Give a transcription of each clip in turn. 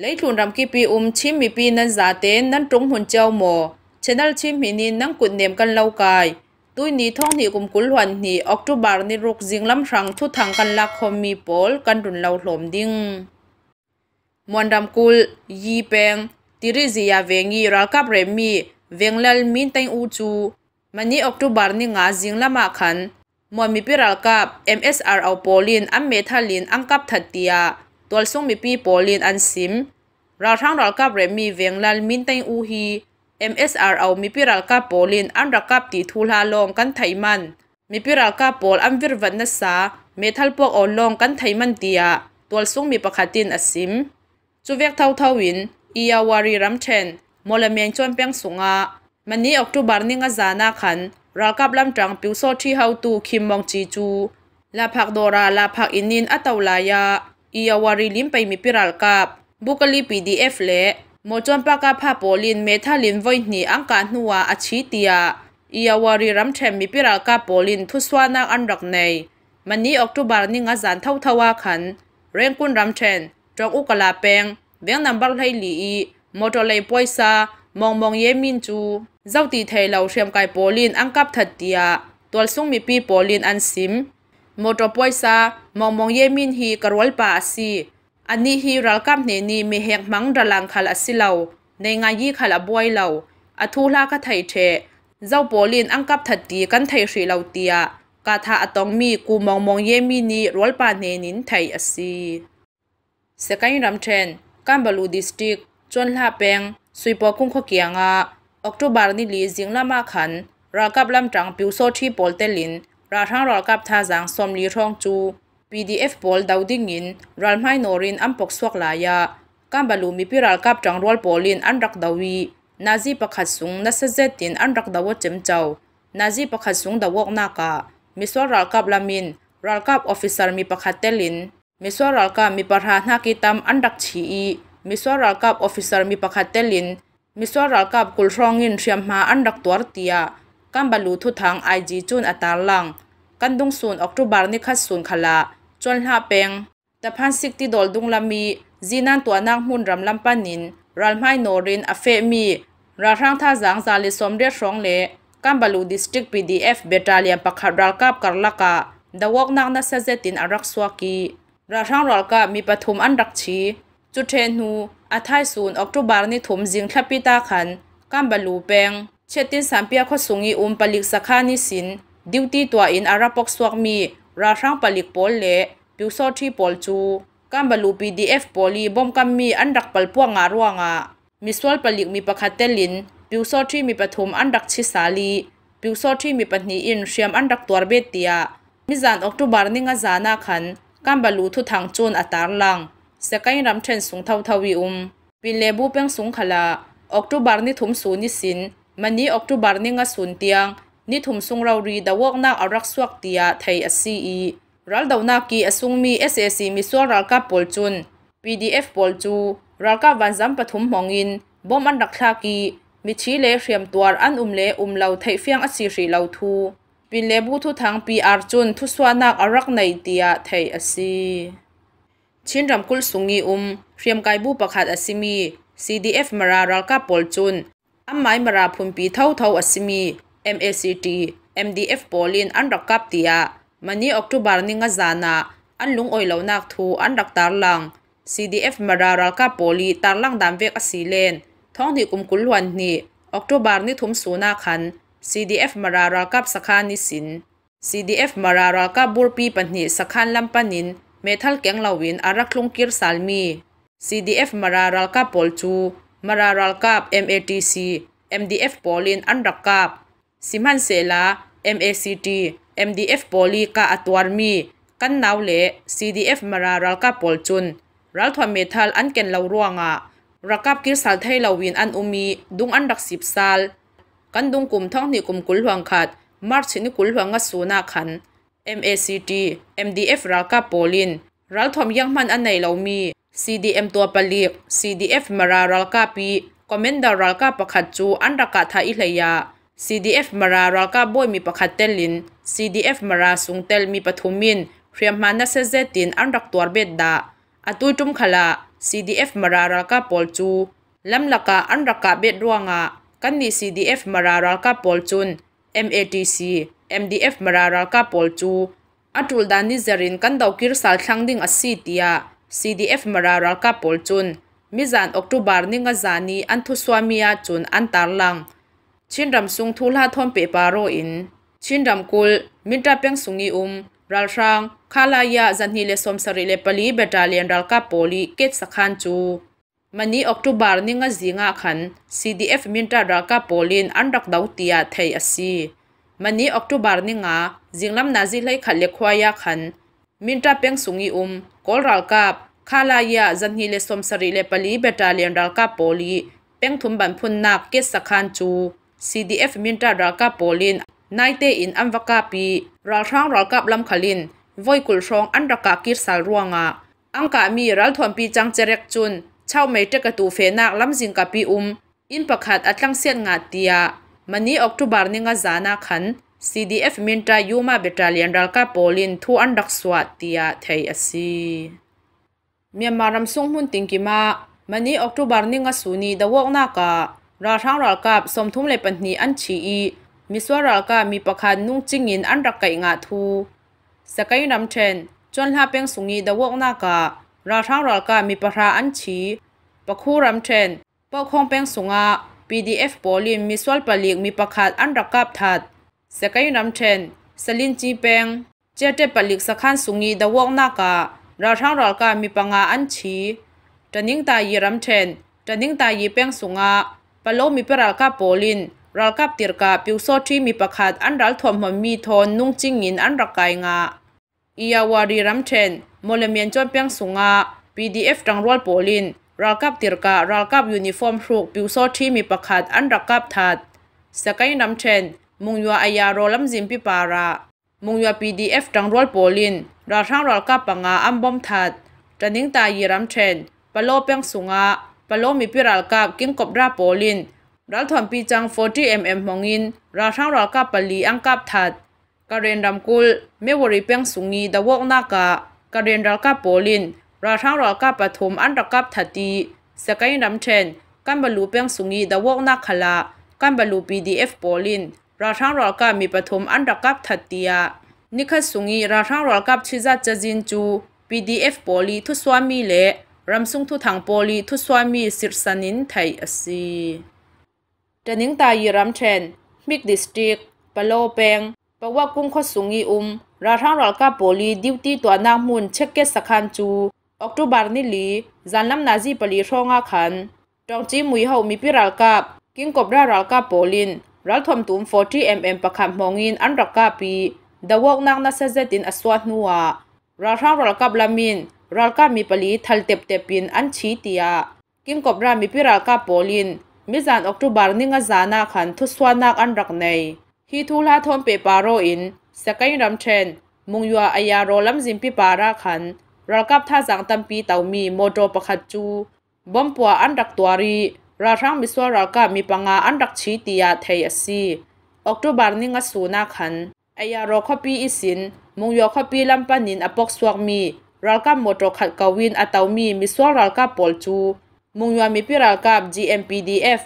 lấy thun ram ki pi um chim mi pi nan za te nan trung hun chao mo channel chim mi ni nang kun nem kan lau kai tui ni thong ni kum kul hwan ni october ni ruk jing lam rang thu thang kan lak khom mi pol kan run lau hlom ding mondam kul yi peng tiri zia vengi ral kap re mi venglal min tai u chu mani october ni nga jing lama khan mo mi piral kap msr au polin am methalin angkap thattia ตัวส่งมีปีโปลินอันซิม เราทั้งรักกับเรมีเวียงลันมินเตงอูฮี MSR เอามีปีรักกับโปลินอันรักกับตีทูลาลงกันไทมันมีปีรักกับโปลอันวิรวันนัสซาเมทัลพวกออลงกันไทมันเตียตัวส่งมีประคตินอันซิมจุเวกเท่าเทาวินอียาวารีรัมเชนมอลเมียนจวนเปียงสุงามันนี้ออกตุบาร์นิงอาจานาขันรากับลำจังปิวโซที่เฮาตูคิมมองจีจูลาพักโดราลาพักอินนินอัตาวลายาอียาวารีลิมไปมีพิรัลกับบุคลีพีดีเอฟเละโมจอนปากาพาโปลินเมทาลินไว้หนีอังการนัวอาชีเตียอียาวารีรัมเชมมีพิรัลกับโปลินทุสวานัอันรักในมันนี้ออกตุบารนี่งาจานเท่าทว่าขันเร่งกุนรัมเชนจองอุกลาเปงเวียงนำบักไทยลีอีมอตอเลยปวยซามองมองเยมินจูเจ้าตีไทยเราเชียมกายโปลินอังกับทัดเตียตัวซุ่งมีปีโปลินอันซิมมอตปวยซามองมองเยมินฮีกรวลปาสีอันนี้ฮีรัลกัมเนนีมีแหงมังระลังขลัสิเลาในงานยี่ขลบวยเลาอทูลากะไทยเทเจ้าโปลินอังกับถัดตีกันไทยสีเลาเตียกาทาอตองมีกูมองมองเยมินนีรวลปาเนนินไทอสีสกายรัมเทนกัมบลูดิสติกจนลาเปงสุยปอกุ้งขเกียงอะออกตุบาร์นิลีจิงลามาขันรากับลำจังปิวโซที่โปลเตลินราทางรอลกับท่าจังสมลีรองจู PDF บอลดาวดิ้งอินรัลไม่นรินอัมปกสวกลายากัมบาลูมีพิรัลกับจังรอลบอลินอันรักดาวีนาซีประคัดสูงนัสเซตินอันรักดาวเจมเจ้านาซีประคัดสูงดาวกนากามิสวรัลกับลามินรัลกับออฟฟิเซอร์มีประคัดเตลินมิสวรัลกับมีประธานนักิตามอันรักชีอีมิสวรัลกับออฟฟิเซอร์มีประคัดเตลินมิสวรัลกับกุลรองอินเชียมหาอันรักตัวเตียกันบรลุทุทางไอจีจุนอัตาลังกันดุงส่วนออกตุบาร์นิคัสส่วนขลาจนหาเปงแต่พันสิกติดอลดุงลามีจีนันตัวนางหุ่นรำลำปานนินรัลไมโนรินอเฟมีราทางท่าจางซาลิสมเรียสองเลกันบารลูดิสตริกพีดีเอฟเบตาเลียปักขัดรัลกับกัลลกะดาวกนังนัสเซตินอารักสวากีราทางรัลกามีปฐุมอันรักชีจุดเทนูอัททยศูนออกตุบาร์นิถมจิงทัปิตาขันกันบารลูเปงเชตินสามเปียขสุงีอุมปลิกสักานิสินดิวตีตัวอินอารบปกสวกมีราชังปลิกปอลเล่พิวโซที่พอลจูกัมบลูปีดีเอฟปอลีบอมกัมมีอันดักปลพวงอารวงะมิสวลปลิกมีประคาเตลินพิวโซที่มีปฐมอันดักชิสาลีพิวโซที่มีปัญีอินเชียมอันดักตัวเบตียมิจานออกตุบาร์นิงอาจานาขันกัมบลูทุทางจูนอัตารลังเสกัยรำเชนสูงเทวเทวีอุมปินเลบูเป้งสูงขลาออกตุบาร์นิถุมสูนิสิน mani october ninga sun tiang ni thum sung ro ri da wok na arak suak tia thai a si e ral do na ki asung mi ssc mi sual ral ka pol chun pdf pol chu ral ka van jam pathum hongin bom an rak thla ki mi chi le hriam tuar an um le um lo thai fiang a si ri lo thu pin le bu thu thang pr chun thu swa nak arak nei tia thai a si chin ram kul sungi um hriam kai bu pakhat asimi cdf mara ral ka pol chun อามัยมาราพุนปีเท่าเท่าอสมี MACT MDF โพลินอันรักกับตียมันนี่ออกตุบาร์นิงก์จานาอันลุงออยเหล่านักทูอันรักตาลัง CDF มารารักกับโพลีตาลังดามเวกอสีเลนท้องที่กุมกุลวันนี้ออกตุบาร์นิทุมสูนาคัน CDF มารารักกับสกานิสิน CDF มารารักกับบูรปีปันนี้สกานลำปานินเมทัลแกงลาวินอารักลุงกิร์ซัลมี CDF มารารักกับโพลจูมาราลกับ MATC MDF ปอลินอันรักกับสิมันเซลา MACT MDF ปอลีกาอตวารมีกันนาวเล CDF มาราลกับปอลจุนรัลทวเมทัลอันเกนเลาร่วงอะรักกับกิรสัลไทยเลาวินอันอุมีดุงอันรักสิบซาลกันดุงกลุ่มท่องนิ่กลุ่มกุลหวังขัด มาร์ชนิ่กุลหวังกสูนาขัน MACT MDF รักกับปอลินรัลทวมยังมันอันไหนเรามี CDM tua pali CDF mara ralka pi commander ralka pakhat chu anraka tha i CDF mara ralka boy mi pakhat telin CDF mara sung tel mi pathumin hriam ma na se tuar bet da atui tum khala CDF mara ralka pol chu lam laka anraka bet ruanga kan ni CDF mara ralka pol chun MATC MDF mara ralka pol chu atul dani zarin kan daw kir sal thangding a CDF Marara Kapol chun Mizan October ni nga zani an thu swamia chun an tar lang chinram sung thu la thom pe paro in chinram kul minta peng sungi um ral rang khalaya zanhi le som sari le pali battalion ral kapoli ket sakhan chu mani october ni nga zinga khan CDF minta ral kapolin an rak dau tia thei asi mani october ni nga zinglam na zi lai khat le khwaya khan มินตราเปียงสุงอีอุมกอลรัลกับคาลายาจันฮีเลสมสริเลปลีเบตาเลียนรัลกับโปลีเปียงทุมบันพุนนักเกสคันจู CDF มินตรารัลกับโปลินนายเตอินอัมวกาปีรัลทางรัลกับลำขลินวยกุลชองอันรักกิรสารวงอะอังกามีรัลทวมปีจังเจริกจุนเช่าไม่เจกตูเฟนักลำจิงกับปีอุมอินประคัดอัตลังเสียนงาเตียมันนี้ออกตุบาร์นิงาจานาขัน CDF มินตายูมาเบตาเลียนรักกาโปลินทูอันดักสวัสดีอาเทียสีเมียมารำสุงหุ่นติงกิมาวันนี้ออกตุบาร์นิงสุนีดาววกนาการาชังรักกาสมทุมเลปันนีอันชีอีมิสวรักกา มีประคันนุ่งจิงินอันรักไก่งาทูสกายน้ำเชนจนหาเปียงสุงีดาววกนาการาชังรักกามีประคาอันชีปะคู่รำเชนปะคงเปียงสุงะ PDF โปลินมิสวรปลีกมีประคันอันรักกาบถัดสกายน้ำเทนสลินจีเปงเจ้าเตปลิกสักขันสุงีดาวกนากาเราทั้งรอกามีปังอาอันชีตันิ่งตายีรำเทนตันิ่งตายีเปงสุงาปลโลมีปราลกาโปลินรักาติรกาปิวโซที่มีประคาดอันรัลทอมหมมีทนนุ่งจิ้งอินอันรักไกงาอียาวารีรัมเชนโมเลเมียนจนเปียงสุงา PDF ดังรวลโปลินรักาติรการักาบยูนิฟอร์มรูกปิวโซที่มีประคาดอันรักกาบทัดสกายนัมเชนมุงยัวอายาโรลัมจิมพิปาระ มุงยัวพีดีเอฟจังรัลโปลินราช่างรัลกับปังอาอัมบอมทัดจันนิงตายีรัมเชนปะโลเปียงสุงาปะโลมีพิรัลกับกิ้งกบราโปลินรัลถอนปีจังฟตี้เอ็มเอ็มมองอินราช่างรัลกับปลีอังกับทัดกาเรนรัมกุลเมวอริเปียงสุงีดาวกนากะกาเรนรัลกับโปลินราช่างรัลกับปฐมอันรักับทัดตีสกายรัมเชนกันบรรลุเปียงสุงีดาวกนาคลากันบรรลุ PDF โปลินราช่างรอกับมีปฐมอันรักับทัดเตีย นิคัสุงีราช่างรอกับชิจัดจะจินจู PDF โปลีทุสวามีเลรรมซุงทุทังโปลีทุสวามีสิรสนินไทยอสีเดนิงตายรัมเชนมิกดิสตริกปะโลเปงปะว่ากุ้งขสุงีอุมราช่างรอกับโปลีดิวตีตัวนางมุนเช็คเกสขันจู ออกตุบาร์นิลีจันลำนาจีปลีช่องอาคัน จองจีมุยเฮามีพิรัลกับกิ้งกบรารัลกับโปลินรัลทอมตุม 40mm ประคำมองอินอันรักกาปีดาวกนังนัสเซตินอสวดนัวรัลทางรัลกับลามินรัลกามีปลีทัลเต็บเตปินอันชีตียกิมกบรามีพิรักกาโปลินมิจานออกตุบาร์นิงจานาขันทุสวานักอันรักในฮีทูลาทอมเปปาโรอินสกายรัมเชนมุงยัวอายาโรลัมซิมพิปาราขันรัลกับท่าสังตัมปีเตามีโมโดประคัจูบอมปัวอันรักตัวรีราทั้งมิสวรากมีปังอาอันดักชีติยาเทียซีออกตัวบาร์นิงสูนาขันไอยารอคปีอิสินมุงยอคปีลำปานินอปอกสวกมีรัลกามดรขัดกวินอัตามีมิสวรักาปอลจูมุงยามีพิรักาบ GMPDF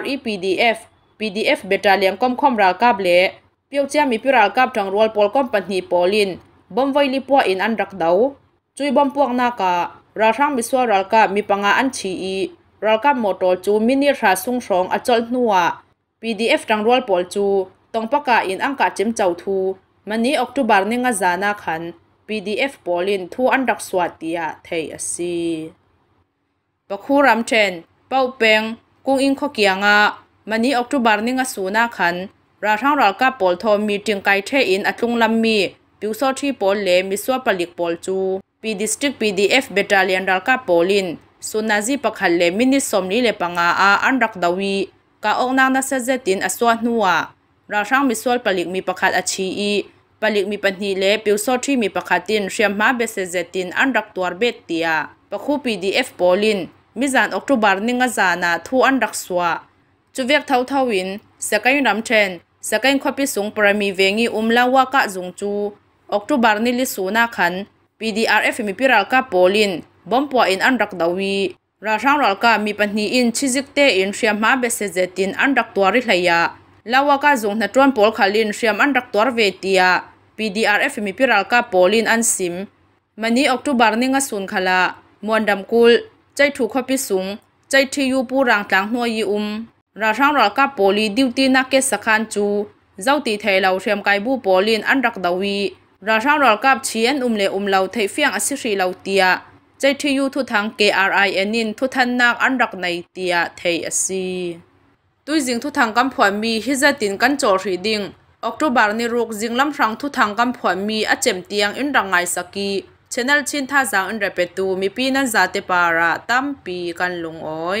REPDF PDF เบตาเลียงก้มคอมรักาบเละเปียวเจียมีพิรักาบทางรัวปอลก้มปันหีปอลินบอมไวลิปัวอินอันดักเดาจุยบอมพวกนาการาทั้งมิสวรักามีปังอาอันชีอีเรากับมอตจูมินิราสุงสองอจอลนัว PDF ดังรัวปอลจูต้องประกาศอินอังกาจิมเจ้าทูมันนี้ออกตุบาร์นิงาจานาคัน PDF ปอลินทูอันดักสวัติยะเทอสีปะคูรัมเชนเป้าเปงกุงอิงข้เกียงะมันนี้ออกตุบาร์นิงาสูนาคันราทั้งเรากับปอลทอมีจึงไกเทอินอัตุงลัมมีิวโซที่ปอลเลมิสวาปลิกปอลจู p d ดิสตริก PDF เบตาเลียนรัลกาปอลินสุนัขที่ปักหัลเลมินิสมนีเล่ปังอาอันรักดาวีก็ออกนางนั้เซด็จินอสวนหัวราชังมิสวลปลิกมีปักหัดอชีอีปลิกมีปัญหาเล่ปิวโซที่มีปักหัตินเชียมมาเบสเซด็ตินอันรักตัวเบ็ดตียปักคู่ปีดีเอฟโพลินมิจันออกตุบาร์นิงาจานาทูอันรักสวาจูเวกเท้าเทวินสกายน้ำเชนสกายควอพิสุงปรามีเวงีอุมลาวากะจงจูออกตุบาร์นิลิสูนาขันพีดีอาร์เอฟมีพิรากาโพลินบอมปัวอินอันรักดาวี ราช่งรัลกามีปัญหาอินชิจิกเตอินเชียมมาเบสเจตินอันรักตัวริเลยลาวกาจงนัดจวนปอลคาลินเชียมอันรักตัวเวตียา PDRF มีพิรัลกาปอลินอันซิมมันนี้ออกตุบาร์นิงสุนขลามวนดำกุลใจถูกขพิสุงใจที่ยูปูรังตังนัวยีอุมราช่งรัลกาปอลีดิวตินักเกสคันจู เจ้าตีเทลเราเชียมไกบูปอลินอันรักดาวี ราช่งรัลกาเชียนอุมเลอุมเรวเทฟียงอสิรีเราเตียจทียูทุทาง KRI นินทุทันนากอันรักในเตียเทียสีตุยจิงทุทางกัมพวมีฮิจตินกันโจรีดิงออกตุบาร์นิรุกจิงลำฟังทุทางกัมพวมีอาเจมเตียงอินรังไงสกีชแนลชินท่าจางอินเรเปตูมีปีนันซาเตปาระตั้มปีกันลงอ้อย